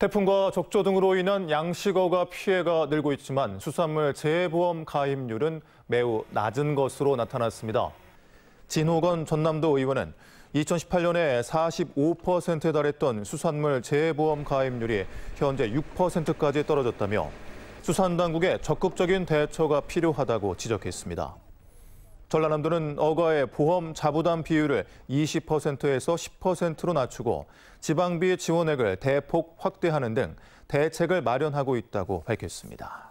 태풍과 적조 등으로 인한 양식어가 피해가 늘고 있지만 수산물 재해보험 가입률은 매우 낮은 것으로 나타났습니다. 진호건 전남도 의원은 2018년에 45%에 달했던 수산물 재해보험 가입률이 현재 6%까지 떨어졌다며 수산당국의 적극적인 대처가 필요하다고 지적했습니다. 전라남도는 어가의 보험 자부담 비율을 20%에서 10%로 낮추고 지방비 지원액을 대폭 확대하는 등 대책을 마련하고 있다고 밝혔습니다.